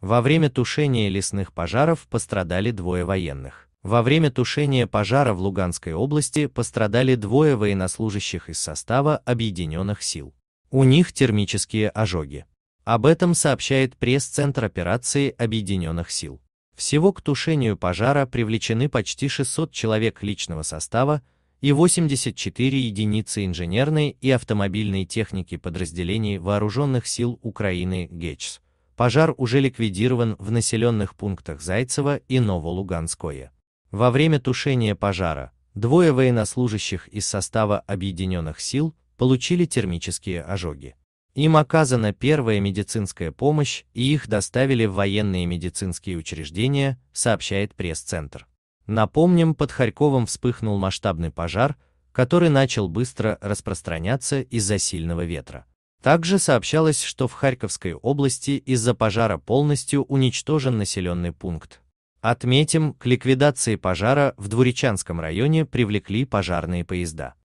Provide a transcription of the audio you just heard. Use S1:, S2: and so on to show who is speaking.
S1: Во время тушения лесных пожаров пострадали двое военных. Во время тушения пожара в Луганской области пострадали двое военнослужащих из состава Объединенных сил. У них термические ожоги. Об этом сообщает пресс-центр операции Объединенных сил. Всего к тушению пожара привлечены почти 600 человек личного состава и 84 единицы инженерной и автомобильной техники подразделений Вооруженных сил Украины ГЕЧС. Пожар уже ликвидирован в населенных пунктах Зайцево и Новолуганское. Во время тушения пожара двое военнослужащих из состава Объединенных сил получили термические ожоги. Им оказана первая медицинская помощь и их доставили в военные медицинские учреждения, сообщает пресс-центр. Напомним, под Харьковом вспыхнул масштабный пожар, который начал быстро распространяться из-за сильного ветра. Также сообщалось, что в Харьковской области из-за пожара полностью уничтожен населенный пункт. Отметим, к ликвидации пожара в Двуречанском районе привлекли пожарные поезда.